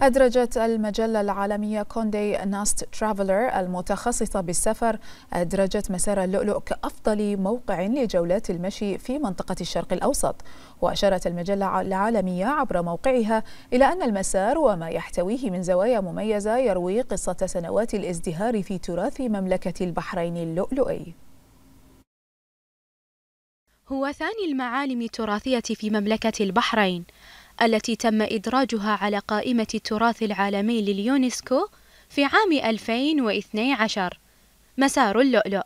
أدرجت المجلة العالمية كوندي ناست ترافلر المتخصصة بالسفر أدرجت مسار اللؤلؤ كأفضل موقع لجولات المشي في منطقة الشرق الأوسط وأشارت المجلة العالمية عبر موقعها إلى أن المسار وما يحتويه من زوايا مميزة يروي قصة سنوات الازدهار في تراث مملكة البحرين اللؤلؤي هو ثاني المعالم التراثية في مملكة البحرين التي تم إدراجها على قائمة التراث العالمي لليونسكو في عام 2012 مسار اللؤلؤ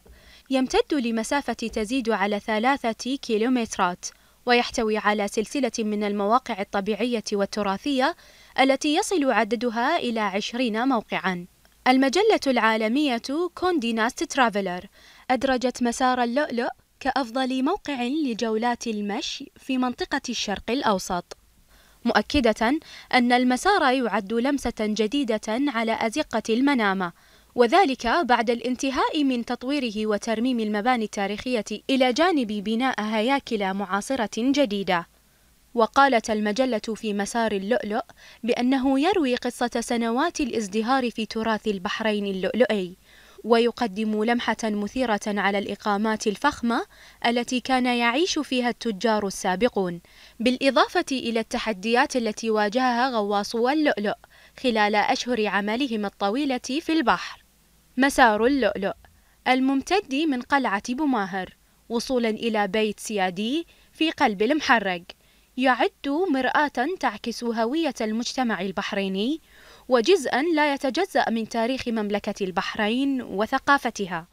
يمتد لمسافة تزيد على ثلاثة كيلومترات ويحتوي على سلسلة من المواقع الطبيعية والتراثية التي يصل عددها إلى عشرين موقعاً المجلة العالمية كونديناست ترافلر أدرجت مسار اللؤلؤ كأفضل موقع لجولات المشي في منطقة الشرق الأوسط مؤكدة أن المسار يعد لمسة جديدة على أزقة المنامة وذلك بعد الانتهاء من تطويره وترميم المباني التاريخية إلى جانب بناء هياكل معاصرة جديدة وقالت المجلة في مسار اللؤلؤ بأنه يروي قصة سنوات الازدهار في تراث البحرين اللؤلؤي ويقدم لمحة مثيرة على الإقامات الفخمة التي كان يعيش فيها التجار السابقون بالإضافة إلى التحديات التي واجهها غواصو اللؤلؤ خلال أشهر عملهم الطويلة في البحر مسار اللؤلؤ الممتد من قلعة بوماهر وصولا إلى بيت سيادي في قلب المحرق يعد مرآة تعكس هوية المجتمع البحريني وجزءا لا يتجزأ من تاريخ مملكة البحرين وثقافتها